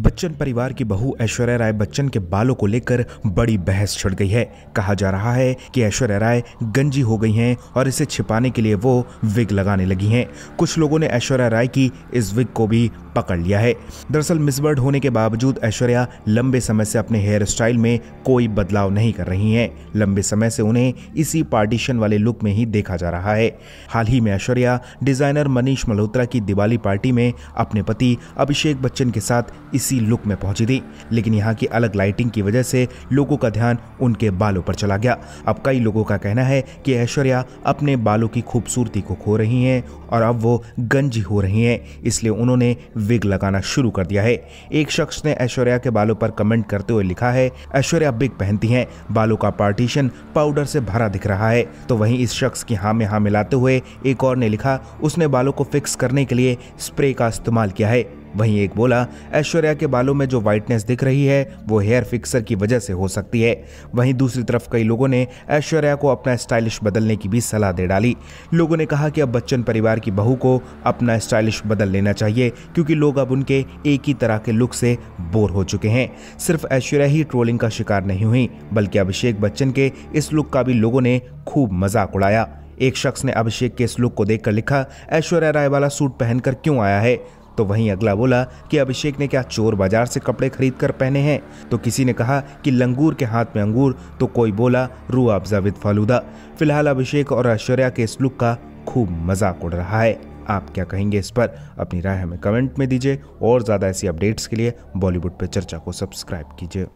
बच्चन परिवार की बहू ऐश्वर्या राय बच्चन के बालों को लेकर बड़ी बहस छिड़ गई है कहा जा रहा है कि ऐश्वर्या राय गंजी हो गई हैं और इसे छिपाने के लिए वो विग लगाने लगी हैं कुछ लोगों ने ऐश्वर्या राय की इस विग को भी पकड़ लिया है दरअसल मिसबर्ड होने के बावजूद ऐश्वर्या लंबे समय से अपने हेयर स्टाइल में कोई बदलाव नहीं कर रही हैं लंबे समय से उन्हें इसी पार्टीशन वाले लुक में ही देखा जा रहा है हाल ही में ऐश्वर्या डिजाइनर मनीष मल्होत्रा की दिवाली पार्टी में अपने पति अभिषेक बच्चन के साथ देसी लुक में पहुंची थी लेकिन यहाँ की अलग लाइटिंग की वजह से लोगों का ध्यान उनके बालों पर चला गया अब कई लोगों का कहना है कि ऐश्वर्या अपने बालों की खूबसूरती को खो रही हैं और अब वो गंजी हो रही हैं इसलिए उन्होंने विग लगाना शुरू कर दिया है एक शख्स ने ऐश्वर्या के बालों पर कमेंट करते हुए लिखा है ऐश्वर्या बिग पहनती हैं बालों का पार्टीशन पाउडर से भरा दिख रहा है तो वहीं इस शख्स की हाँ में हाँ मिलाते हुए एक और ने लिखा उसने बालों को फिक्स करने के लिए स्प्रे का इस्तेमाल किया है वहीं एक बोला ऐश्वर्या के बालों में जो वाइटनेस दिख रही है वो हेयर फिक्सर की वजह से हो सकती है वहीं दूसरी तरफ कई लोगों ने ऐश्वर्या को अपना स्टाइलिश बदलने की भी सलाह दे डाली लोगों ने कहा कि अब बच्चन परिवार की बहू को अपना स्टाइलिश बदल लेना चाहिए क्योंकि लोग अब उनके एक ही तरह के लुक से बोर हो चुके हैं सिर्फ ऐश्वर्या ही ट्रोलिंग का शिकार नहीं हुई बल्कि अभिषेक बच्चन के इस लुक का भी लोगों ने खूब मजाक उड़ाया एक शख्स ने अभिषेक के इस लुक को देखकर लिखा ऐश्वर्या राय वाला सूट पहनकर क्यों आया है तो वहीं अगला बोला कि अभिषेक ने क्या चोर बाजार से कपड़े खरीद कर पहने हैं तो किसी ने कहा कि लंगूर के हाथ में अंगूर तो कोई बोला रू अफजा विद फालूदा फिलहाल अभिषेक और ऐश्वर्या के इस लुक का खूब मजाक उड़ रहा है आप क्या कहेंगे इस पर अपनी राय हमें कमेंट में दीजिए और ज़्यादा ऐसी अपडेट्स के लिए बॉलीवुड पर चर्चा को सब्सक्राइब कीजिए